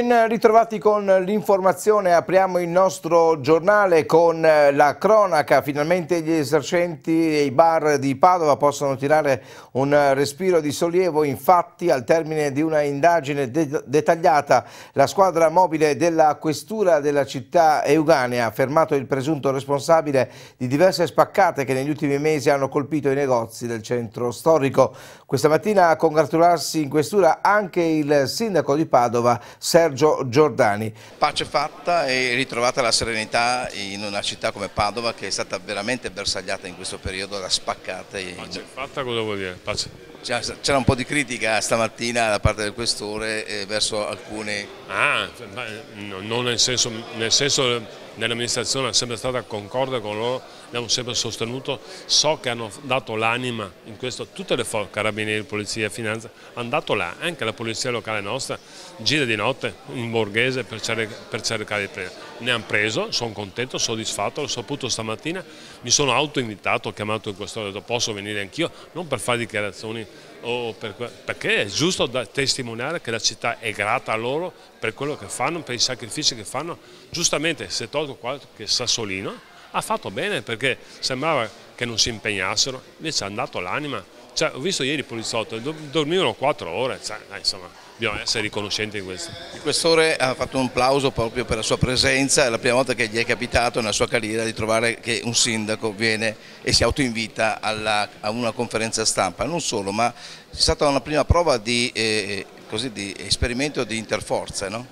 Ben ritrovati con l'informazione, apriamo il nostro giornale con eh, la cronaca, finalmente gli esercenti e i bar di Padova possono tirare un eh, respiro di sollievo, infatti al termine di una indagine de dettagliata la squadra mobile della questura della città euganea ha fermato il presunto responsabile di diverse spaccate che negli ultimi mesi hanno colpito i negozi del centro storico. Questa mattina a congratularsi in questura anche il sindaco di Padova, Sergio Giordani. Pace fatta e ritrovata la serenità in una città come Padova che è stata veramente bersagliata in questo periodo da spaccate. Pace fatta cosa vuol dire? Pace. C'era un po' di critica stamattina da parte del questore eh, verso alcuni... Ah, cioè, eh, non nel senso, nel senso dell'amministrazione è sempre stata concorda con loro abbiamo sempre sostenuto, so che hanno dato l'anima in questo, tutte le forze, carabinieri, polizia, finanza, hanno dato là, anche la polizia locale nostra gira di notte in borghese per, per cercare di prendere. Ne hanno preso, sono contento, soddisfatto, l'ho saputo stamattina, mi sono autoinvitato, ho chiamato il questore, ho detto posso venire anch'io, non per fare dichiarazioni per, perché è giusto da testimoniare che la città è grata a loro per quello che fanno, per i sacrifici che fanno. Giustamente se tolgo qualche sassolino, ha fatto bene perché sembrava che non si impegnassero, invece è andato l'anima. Cioè, ho visto ieri i poliziotti, dormivano quattro ore, cioè, eh, insomma, bisogna essere riconoscenti di questo. Il questore ha fatto un applauso proprio per la sua presenza, è la prima volta che gli è capitato nella sua carriera di trovare che un sindaco viene e si autoinvita alla, a una conferenza stampa, non solo, ma è stata una prima prova di, eh, così, di esperimento di interforze, no?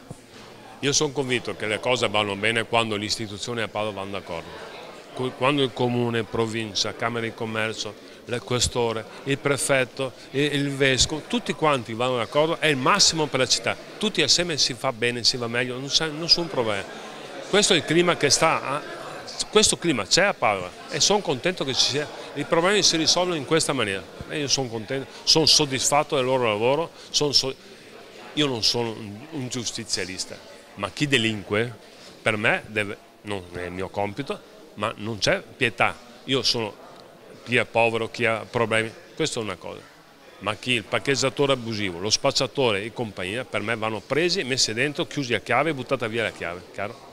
Io sono convinto che le cose vanno bene quando le istituzioni a Padova vanno d'accordo quando il comune, provincia, Camera di Commercio, il questore, il prefetto, il vescovo, tutti quanti vanno d'accordo, è il massimo per la città, tutti assieme si fa bene, si va meglio, non c'è nessun problema. Questo è il clima che sta, a, questo clima c'è a Padova e sono contento che ci sia, i problemi si risolvono in questa maniera e io sono contento, sono soddisfatto del loro lavoro, so, io non sono un giustizialista, ma chi delinque per me deve, non è il mio compito, ma non c'è pietà. Io sono chi è povero, chi ha problemi, questa è una cosa. Ma chi il parcheggiatore abusivo, lo spacciatore e compagnia, per me vanno presi, messi dentro, chiusi a chiave e buttata via la chiave, caro?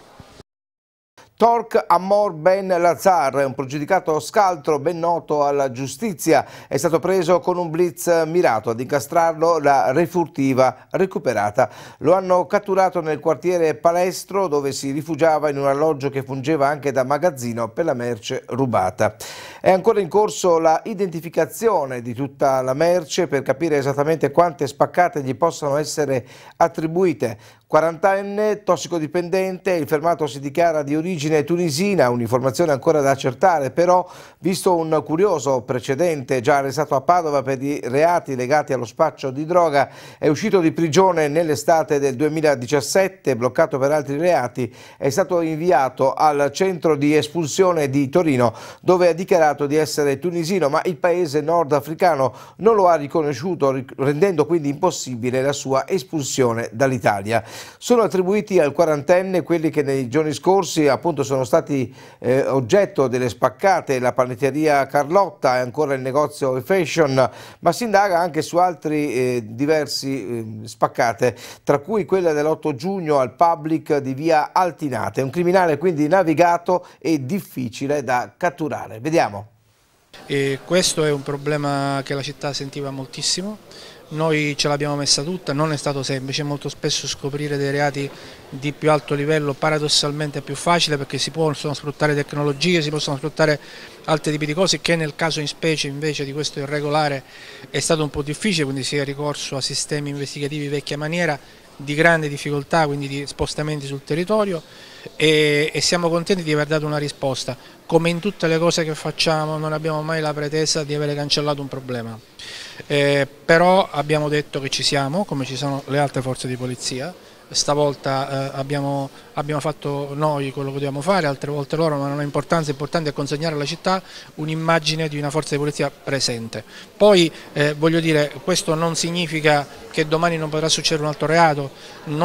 Tork Amor Ben Lazar, un pregiudicato scaltro ben noto alla giustizia, è stato preso con un blitz mirato ad incastrarlo la refurtiva recuperata. Lo hanno catturato nel quartiere Palestro dove si rifugiava in un alloggio che fungeva anche da magazzino per la merce rubata. È ancora in corso la identificazione di tutta la merce per capire esattamente quante spaccate gli possano essere attribuite. 40enne, tossicodipendente, il fermato si dichiara di origine tunisina, un'informazione ancora da accertare, però visto un curioso precedente già arrestato a Padova per i reati legati allo spaccio di droga, è uscito di prigione nell'estate del 2017, bloccato per altri reati, è stato inviato al centro di espulsione di Torino dove ha dichiarato di essere tunisino, ma il paese nordafricano non lo ha riconosciuto, rendendo quindi impossibile la sua espulsione dall'Italia. Sono attribuiti al quarantenne quelli che nei giorni scorsi appunto sono stati eh, oggetto delle spaccate, la panetteria Carlotta e ancora il negozio Fashion, ma si indaga anche su altri eh, diversi eh, spaccate, tra cui quella dell'8 giugno al Public di via Altinate, un criminale quindi navigato e difficile da catturare. Vediamo. E questo è un problema che la città sentiva moltissimo noi ce l'abbiamo messa tutta, non è stato semplice, molto spesso scoprire dei reati di più alto livello paradossalmente è più facile perché si possono sfruttare tecnologie, si possono sfruttare altri tipi di cose che nel caso in specie invece di questo irregolare è stato un po' difficile, quindi si è ricorso a sistemi investigativi vecchia maniera di grande difficoltà, quindi di spostamenti sul territorio e, e, siamo contenti di aver dato una risposta. Come in tutte le cose che facciamo non abbiamo mai la pretesa di avere cancellato un problema, eh, però abbiamo detto che ci siamo, come ci sono le altre forze di polizia, stavolta eh, abbiamo, abbiamo, fatto noi quello che dobbiamo fare, altre volte loro, ma non ha importanza, l'importante è consegnare alla città un'immagine di una forza di polizia presente. Poi eh, voglio dire, questo non significa che domani non potrà succedere un altro reato,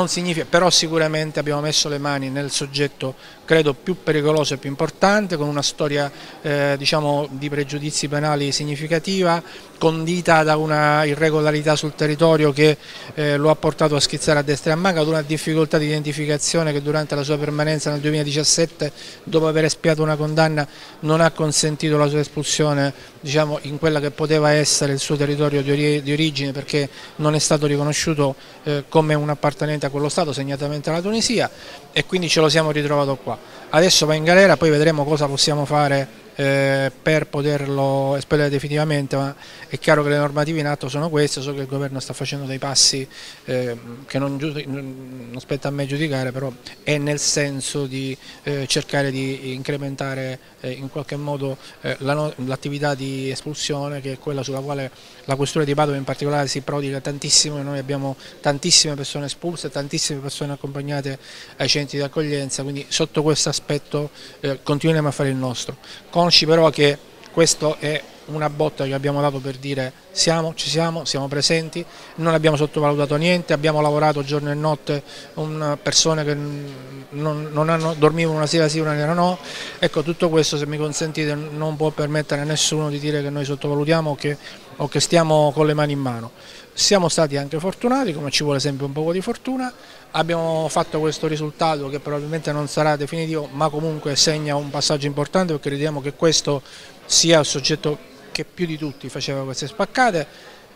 significa, però sicuramente abbiamo messo le mani nel soggetto credo più pericoloso e più importante, con una storia eh, diciamo, di pregiudizi penali significativa, condita da una irregolarità sul territorio che eh, lo ha portato a schizzare a destra e a manca, una difficoltà di identificazione che durante la sua permanenza nel 2017, dopo aver espiato una condanna, non ha consentito la sua espulsione diciamo, in quella che poteva essere il suo territorio di, origine perché non è stato riconosciuto eh, come un appartenente a quello Stato, segnatamente alla Tunisia e quindi ce lo siamo ritrovato qua. Adesso va in galera, poi vedremo cosa possiamo fare eh, per poterlo espellere definitivamente, ma è chiaro che le normative in atto sono queste, so che il governo sta facendo dei passi eh, che non, non, spetta a me giudicare, però è nel senso di eh, cercare di incrementare in qualche modo l'attività di espulsione che è quella sulla quale la questura di Padova in particolare si prodiga tantissimo noi abbiamo tantissime persone espulse, tantissime persone accompagnate ai centri di accoglienza, quindi sotto questo aspetto eh, continuiamo a fare il nostro, Conosci però che questo è una botta che abbiamo dato per dire siamo, ci siamo, siamo presenti, non abbiamo sottovalutato niente, abbiamo lavorato giorno e notte con persone che non, non hanno, dormivano una sera sì, una sera no, ecco tutto questo se mi consentite non può permettere a nessuno di dire che noi sottovalutiamo che o che stiamo con le mani in mano. Siamo stati anche fortunati, come ci vuole sempre un po' di fortuna, abbiamo fatto questo risultato che probabilmente non sarà definitivo, ma comunque segna un passaggio importante perché crediamo che questo sia il soggetto che più di tutti faceva queste spaccate.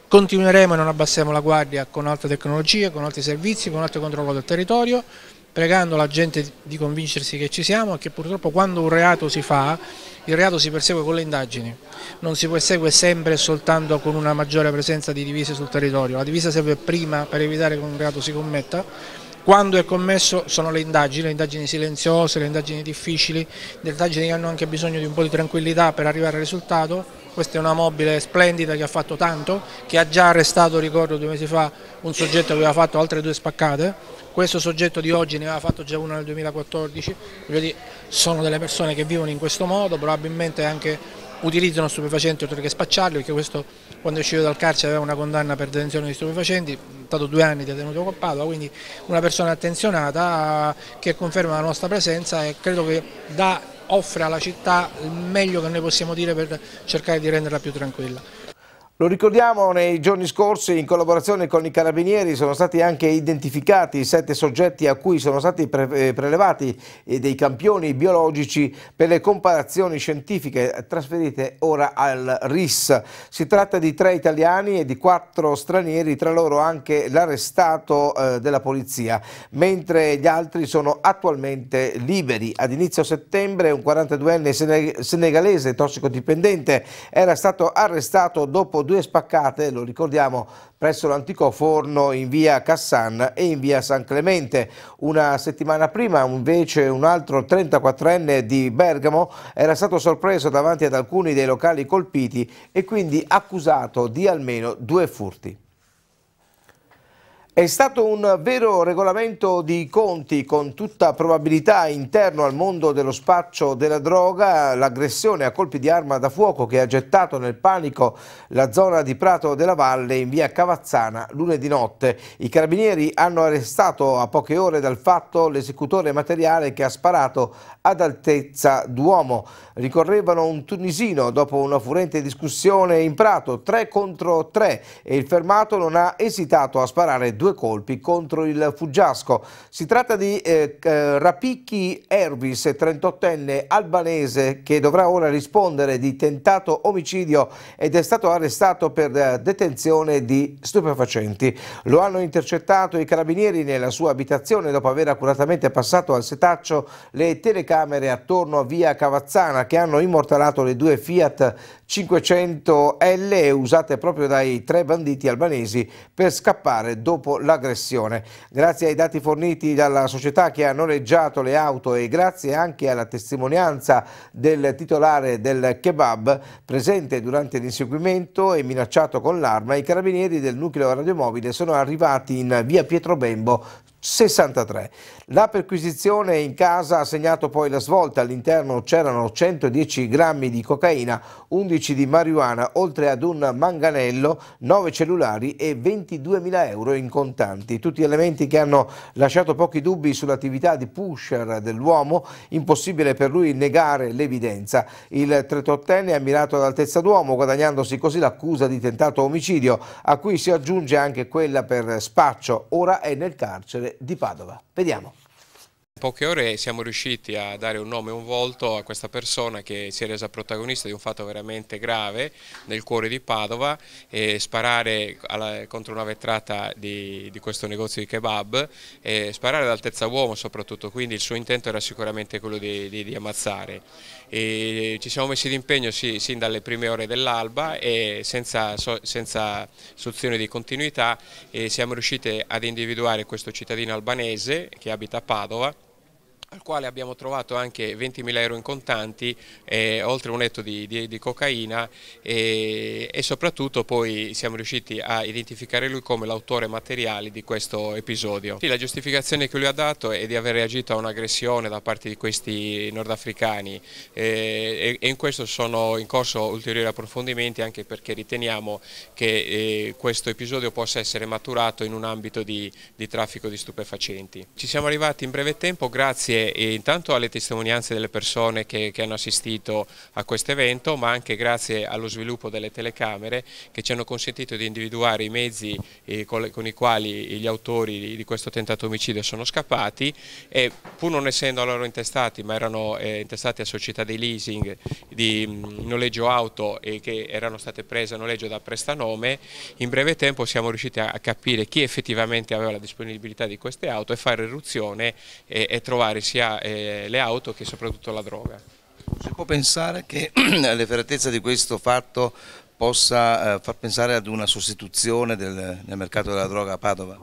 Continueremo e non abbasseremo la guardia con altre tecnologie, con altri servizi, con altro controllo del territorio pregando la gente di convincersi che ci siamo e che purtroppo quando un reato si fa, il reato si persegue con le indagini, non si persegue sempre e soltanto con una maggiore presenza di divise sul territorio, la divisa serve prima per evitare che un reato si commetta quando è commesso sono le indagini, le indagini silenziose, le indagini difficili, le indagini che hanno anche bisogno di un po' di tranquillità per arrivare al risultato. Questa è una mobile splendida che ha fatto tanto, che ha già arrestato, ricordo due mesi fa, un soggetto che aveva fatto altre due spaccate. Questo soggetto di oggi ne aveva fatto già una nel 2014. Dire, sono delle persone che vivono in questo modo, probabilmente anche utilizzano stupefacenti oltre che spacciarli, perché questo quando è uscito dal carcere aveva una condanna per detenzione di stupefacenti, è stato due anni detenuto con Padova, quindi una persona attenzionata che conferma la nostra presenza e credo che dà, offre alla città il meglio che noi possiamo dire per cercare di renderla più tranquilla. Lo ricordiamo, nei giorni scorsi in collaborazione con i carabinieri sono stati anche identificati i sette soggetti a cui sono stati pre eh, prelevati eh, dei campioni biologici per le comparazioni scientifiche trasferite ora al RIS. Si tratta di tre italiani e di quattro stranieri, tra loro anche l'arrestato eh, della polizia, mentre gli altri sono attualmente liberi. Ad inizio settembre un 42enne seneg senegalese tossicodipendente era stato arrestato dopo due spaccate, lo ricordiamo, presso l'antico forno in via Cassan e in via San Clemente. Una settimana prima invece un altro 34enne di Bergamo era stato sorpreso davanti ad alcuni dei locali colpiti e quindi accusato di almeno due furti. È stato un vero regolamento di conti, con tutta probabilità interno al mondo dello spaccio della droga, l'aggressione a colpi di arma da fuoco che ha gettato nel panico la zona di Prato della Valle in via Cavazzana lunedì notte. I carabinieri hanno arrestato a poche ore dal fatto l'esecutore materiale che ha sparato ad altezza d'uomo ricorrevano un tunisino dopo una furente discussione in Prato, 3 contro 3 e il fermato non ha esitato a sparare due colpi contro il fuggiasco. Si tratta di eh, eh Rapicchi Ervis, 38enne albanese che dovrà ora rispondere di tentato omicidio ed è stato arrestato per eh, detenzione di stupefacenti. Lo hanno intercettato i carabinieri nella sua abitazione dopo aver accuratamente passato al setaccio le telecamere attorno a via Cavazzana che hanno immortalato le due Fiat 500L usate proprio dai tre banditi albanesi per scappare dopo l'aggressione. Grazie ai dati forniti dalla società che ha noleggiato le auto e grazie anche alla testimonianza del titolare del kebab presente durante l'inseguimento e minacciato con l'arma, i carabinieri del nucleo radiomobile sono arrivati in via Pietro Bembo 63. La perquisizione in casa ha segnato poi la svolta, all'interno c'erano 110 grammi di cocaina, 11 di marijuana, oltre ad un manganello, 9 cellulari e 22.000 euro in contanti. Tutti elementi che hanno lasciato pochi dubbi sull'attività di pusher dell'uomo, impossibile per lui negare l'evidenza. Il 38enne è ammirato ad altezza d'uomo, guadagnandosi così l'accusa di tentato omicidio, a cui si aggiunge anche quella per spaccio, ora è nel carcere di Padova. Vediamo. In poche ore siamo riusciti a dare un nome e un volto a questa persona che si è resa protagonista di un fatto veramente grave nel cuore di Padova e sparare alla, contro una vetrata di, di, questo negozio di kebab e sparare ad altezza uomo soprattutto, quindi il suo intento era sicuramente quello di, di, di ammazzare. E ci siamo messi d'impegno sì, sin dalle prime ore dell'alba e senza, senza, soluzione di continuità siamo riusciti ad individuare questo cittadino albanese che abita a Padova al quale abbiamo trovato anche 20.000 euro in contanti, eh, oltre un letto di, di, di cocaina eh, e soprattutto poi siamo riusciti a identificare lui come l'autore materiale di questo episodio. la giustificazione che lui ha dato è di aver reagito a un'aggressione da parte di questi nordafricani eh, e, e, in questo sono in corso ulteriori approfondimenti anche perché riteniamo che eh, questo episodio possa essere maturato in un ambito di, di traffico di stupefacenti. Ci siamo arrivati in breve tempo grazie grazie intanto alle testimonianze delle persone che, che hanno assistito a questo evento, ma anche grazie allo sviluppo delle telecamere che ci hanno consentito di individuare i mezzi eh, con i quali gli autori di questo tentato omicidio sono scappati e pur non essendo loro intestati, ma erano eh, intestati a società di leasing, di mm, noleggio auto e che erano state prese a noleggio da prestanome, in breve tempo siamo riusciti a capire chi effettivamente aveva la disponibilità di queste auto e fare eruzione e, e trovare sia eh, le auto che soprattutto la droga. Si può pensare che l'efferatezza di questo fatto possa eh, far pensare ad una sostituzione del, nel mercato della droga a Padova?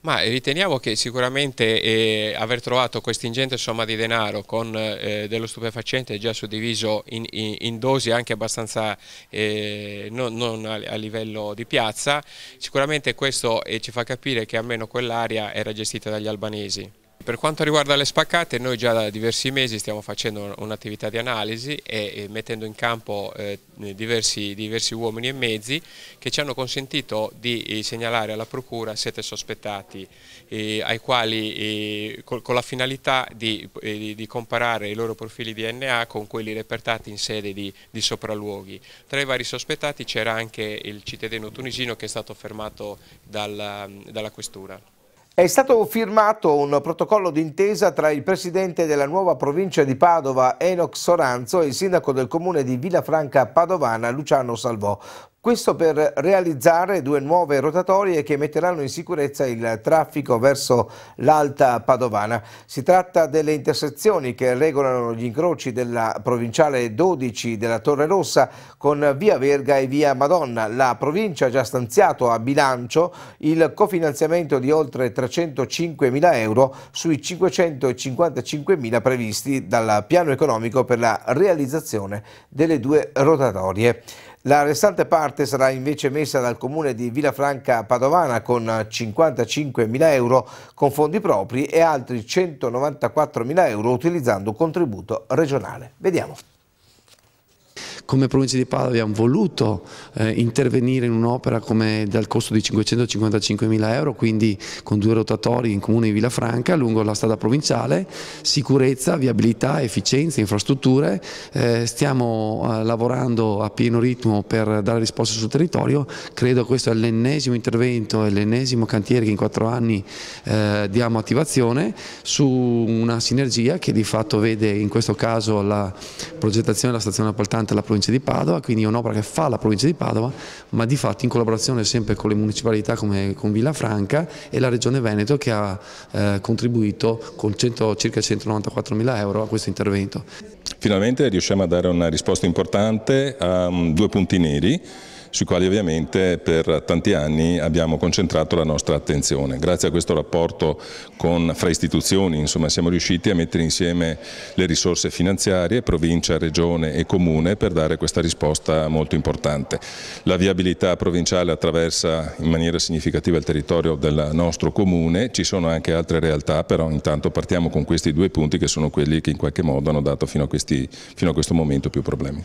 Ma eh, riteniamo che sicuramente eh, aver trovato questa ingente somma di denaro con eh, dello stupefacente già suddiviso in, in, in dosi anche abbastanza eh, non, non a, a, livello di piazza, sicuramente questo eh, ci fa capire che almeno quell'area era gestita dagli albanesi per quanto riguarda le spaccate, noi già da diversi mesi stiamo facendo un'attività di analisi e, e, mettendo in campo eh, diversi, diversi, uomini e mezzi che ci hanno consentito di eh, segnalare alla Procura sette sospettati, eh, ai quali eh, col, con la finalità di, eh, di, comparare i loro profili DNA con quelli repertati in sede di, di sopralluoghi. Tra i vari sospettati c'era anche il cittadino tunisino che è stato fermato dal, dalla questura. È stato firmato un protocollo d'intesa tra il presidente della nuova provincia di Padova, Enox Soranzo, e il sindaco del comune di Villafranca Padovana, Luciano Salvò. Questo per realizzare due nuove rotatorie che metteranno in sicurezza il traffico verso l'Alta Padovana. Si tratta delle intersezioni che regolano gli incroci della provinciale 12 della Torre Rossa con via Verga e via Madonna. La provincia ha già stanziato a bilancio il cofinanziamento di oltre 305 mila euro sui 555 mila previsti dal piano economico per la realizzazione delle due rotatorie. La restante parte sarà invece messa dal comune di Villafranca Padovana con 55.000 euro con fondi propri e altri 194.000 euro utilizzando un contributo regionale. Vediamo come provincia di Padova abbiamo voluto eh, intervenire in un'opera dal costo di 555.000 euro, quindi con due rotatori in comune di Villafranca lungo la strada provinciale, sicurezza, viabilità, efficienza, infrastrutture, eh, stiamo eh, lavorando a pieno ritmo per dare risposte sul territorio, credo questo è l'ennesimo intervento e l'ennesimo cantiere che in quattro anni eh, diamo attivazione su una sinergia che di fatto vede in questo caso la progettazione della stazione appaltante alla provincia provincia di Padova, quindi è un'opera che fa la provincia di Padova, ma di fatto in collaborazione sempre con le municipalità come con Villafranca e la Regione Veneto che ha eh, contribuito con 100, circa 194 mila euro a questo intervento. Finalmente riusciamo a dare una risposta importante a mm, due punti neri sui quali ovviamente per tanti anni abbiamo concentrato la nostra attenzione. Grazie a questo rapporto con, fra istituzioni insomma, siamo riusciti a mettere insieme le risorse finanziarie, provincia, regione e comune per dare questa risposta molto importante. La viabilità provinciale attraversa in maniera significativa il territorio del nostro comune, ci sono anche altre realtà però intanto partiamo con questi due punti che sono quelli che in qualche modo hanno dato fino a, questi, fino a questo momento più problemi.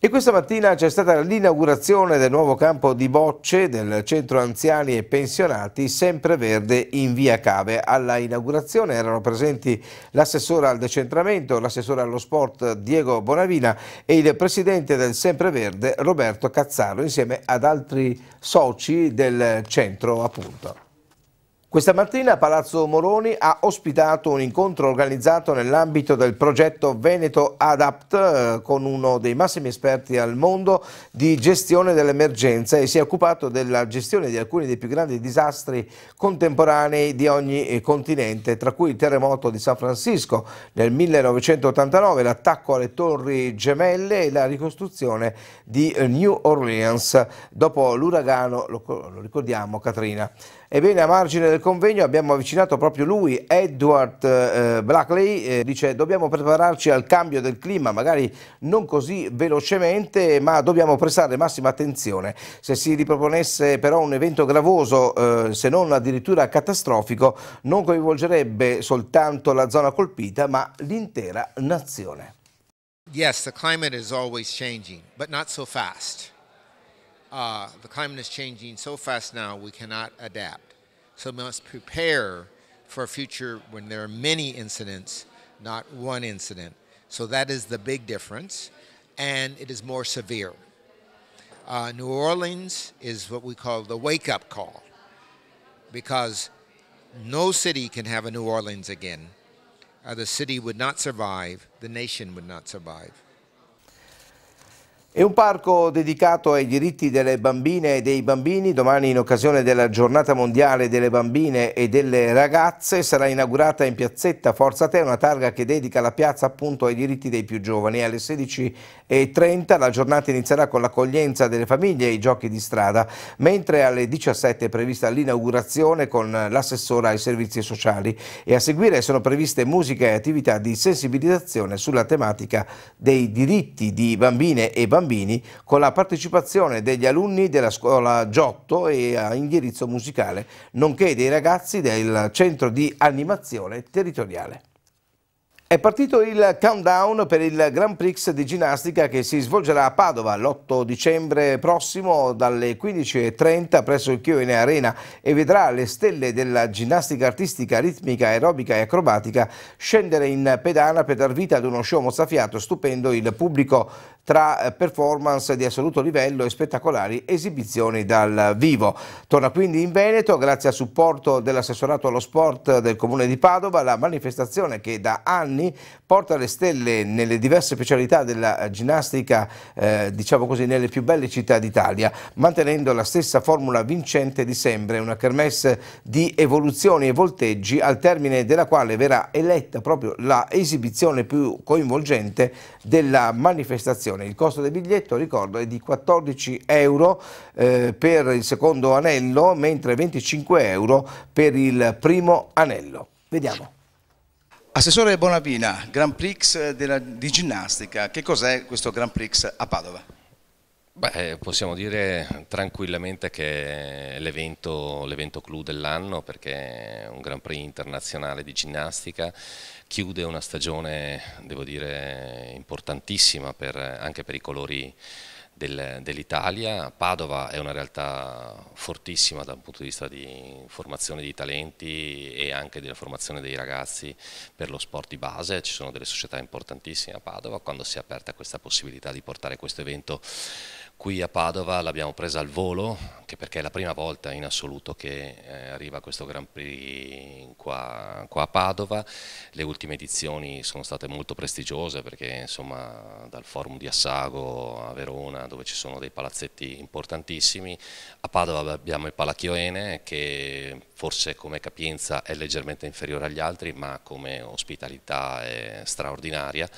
E questa mattina c'è stata l'inaugurazione del nuovo campo di bocce del centro anziani e pensionati Sempreverde in via Cave. Alla inaugurazione erano presenti l'assessore al decentramento, l'assessore allo sport Diego Bonavina e il presidente del Sempreverde Roberto Cazzaro insieme ad altri soci del centro appunto. Questa mattina Palazzo Moroni ha ospitato un incontro organizzato nell'ambito del progetto Veneto Adapt eh, con uno dei massimi esperti al mondo di gestione dell'emergenza e si è occupato della gestione di alcuni dei più grandi disastri contemporanei di ogni eh, continente, tra cui il terremoto di San Francisco nel 1989, l'attacco alle torri gemelle e la ricostruzione di eh, New Orleans dopo l'uragano, lo ricordiamo Katrina. Ebbene, a margine del convegno abbiamo avvicinato proprio lui, Edward eh, Blackley, eh, dice dobbiamo prepararci al cambio del clima, magari non così velocemente, ma dobbiamo prestare massima attenzione. Se si riproponesse però un evento gravoso, eh, se non addirittura catastrofico, non coinvolgerebbe soltanto la zona colpita, ma l'intera nazione. Yes, the climate is always changing, but not so fast. uh, the climate is changing so fast now we cannot adapt. So we must prepare for a future when there are many incidents, not one incident. So that is the big difference, and it is more severe. Uh, New Orleans is what we call the wake up call because no city can have a New Orleans again. Uh, the city would not survive, the nation would not survive. È un parco dedicato ai diritti delle bambine e dei bambini. Domani in occasione della giornata mondiale delle bambine e delle ragazze sarà inaugurata in piazzetta Forza Te una targa che dedica la piazza appunto ai diritti dei più giovani. Alle 16.30 la giornata inizierà con l'accoglienza delle famiglie e i giochi di strada, mentre alle 17 è prevista l'inaugurazione con l'assessora ai servizi sociali e a seguire sono previste musica e attività di sensibilizzazione sulla tematica dei diritti di bambine e bambini bambini con la partecipazione degli alunni della scuola Giotto e a indirizzo musicale, nonché dei ragazzi del centro di animazione territoriale. È partito il countdown per il Grand Prix di ginnastica che si svolgerà a Padova l'8 dicembre prossimo dalle 15.30 presso il Chioene Arena e vedrà le stelle della ginnastica artistica, ritmica, aerobica e acrobatica scendere in pedana per dar vita ad uno show mozzafiato stupendo il pubblico tra eh, performance di assoluto livello e spettacolari esibizioni dal vivo. Torna quindi in Veneto, grazie al supporto dell'assessorato allo sport del Comune di Padova, la manifestazione che da anni porta le stelle nelle diverse specialità della eh, ginnastica, eh, diciamo così, nelle più belle città d'Italia, mantenendo la stessa formula vincente di sempre, una kermesse di evoluzioni e volteggi, al termine della quale verrà eletta proprio la esibizione più coinvolgente della manifestazione attenzione, il costo del biglietto, ricordo, è di 14 euro eh, per il secondo anello, mentre 25 euro per il primo anello. Vediamo. Assessore Bonavina, Grand Prix eh, della, di ginnastica, che cos'è questo Grand Prix a Padova? Beh, possiamo dire tranquillamente che è l'evento, clou dell'anno perché è un Grand Prix internazionale di ginnastica chiude una stagione, devo dire, importantissima per, anche per i colori del, dell'Italia. Padova è una realtà fortissima dal punto di vista di formazione di talenti e anche della formazione dei ragazzi per lo sport di base. Ci sono delle società importantissime a Padova. Quando si è aperta questa possibilità di portare questo evento Qui a Padova l'abbiamo presa al volo, anche perché è la prima volta in assoluto che eh, arriva questo Grand Prix qua, qua, a Padova. Le ultime edizioni sono state molto prestigiose perché insomma dal forum di Assago a Verona dove ci sono dei palazzetti importantissimi, a Padova abbiamo il Palacchioene che forse come capienza è leggermente inferiore agli altri, ma come ospitalità è straordinaria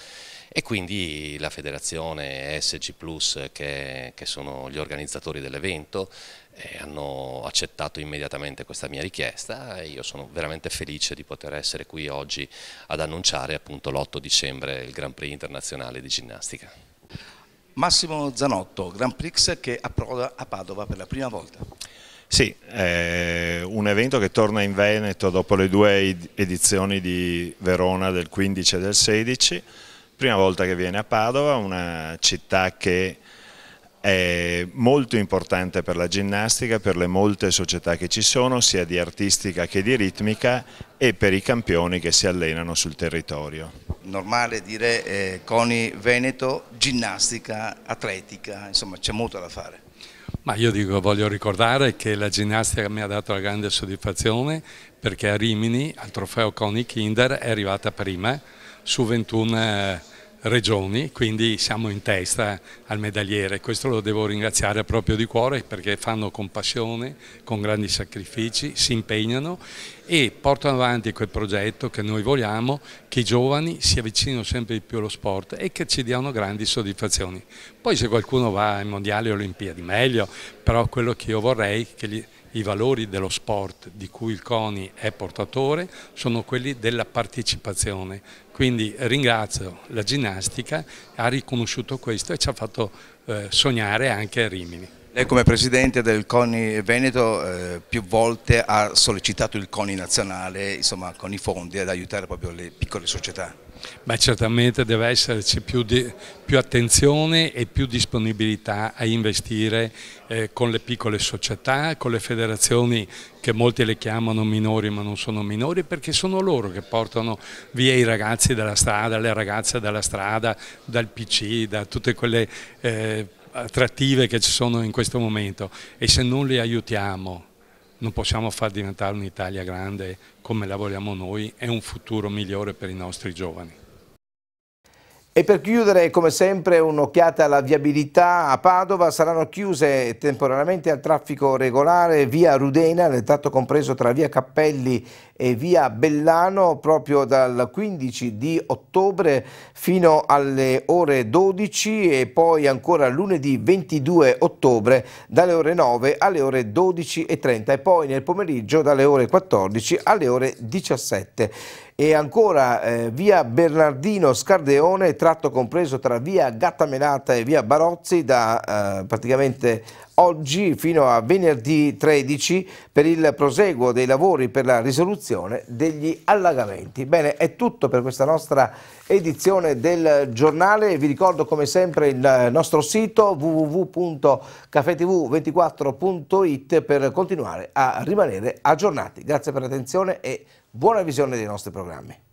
e quindi la federazione SG Plus che, che sono gli organizzatori dell'evento eh, hanno accettato immediatamente questa mia richiesta e io sono veramente felice di poter essere qui oggi ad annunciare appunto l'8 dicembre il Grand Prix internazionale di ginnastica. Massimo Zanotto, Grand Prix che approda a Padova per la prima volta. Sì, è un evento che torna in Veneto dopo le due edizioni di Verona del 15 e del 16, prima volta che viene a Padova, una città che è molto importante per la ginnastica, per le molte società che ci sono, sia di artistica che di ritmica e per i campioni che si allenano sul territorio. Normale dire eh, Coni Veneto, ginnastica, atletica, insomma c'è molto da fare. Ma io dico, voglio ricordare che la ginnastica mi ha dato la grande soddisfazione perché a Rimini al trofeo Connie Kinder è arrivata prima su 21 regioni, quindi siamo in testa al medagliere. Questo lo devo ringraziare proprio di cuore perché fanno con passione, con grandi sacrifici, si impegnano e portano avanti quel progetto che noi vogliamo, che i giovani si avvicinino sempre di più allo sport e che ci diano grandi soddisfazioni. Poi se qualcuno va ai mondiali o olimpiadi meglio, però quello che io vorrei che gli i valori dello sport di cui il CONI è portatore sono quelli della partecipazione. Quindi ringrazio la ginnastica, ha riconosciuto questo e ci ha fatto eh, sognare anche a Rimini. Lei come Presidente del CONI Veneto eh, più volte ha sollecitato il CONI nazionale insomma, con i fondi ad aiutare proprio le piccole società. Beh, certamente deve esserci più, di, più, attenzione e più disponibilità a investire eh, con le piccole società, con le federazioni che molti le chiamano minori ma non sono minori perché sono loro che portano via i ragazzi dalla strada, le ragazze dalla strada, dal PC, da tutte quelle eh, attrattive che ci sono in questo momento e se non li aiutiamo non possiamo far diventare un'Italia grande come la vogliamo noi e un futuro migliore per i nostri giovani. E per chiudere, come sempre, un'occhiata alla viabilità a Padova. Saranno chiuse temporaneamente al traffico regolare via Rudena, nel tratto compreso tra via Cappelli e via Bellano, proprio dal 15 di ottobre fino alle ore 12 e poi ancora lunedì 22 ottobre dalle ore 9 alle ore 12.30 e poi nel pomeriggio dalle ore 14 alle ore 17 e ancora eh, via Bernardino Scardeone, tratto compreso tra via Gattamelata e via Barozzi da eh, praticamente oggi fino a venerdì 13 per il proseguo dei lavori per la risoluzione degli allagamenti. Bene, è tutto per questa nostra edizione del giornale, vi ricordo come sempre il nostro sito www.cafetv24.it per continuare a rimanere aggiornati. Grazie per l'attenzione e Buona visione dei nostri programmi.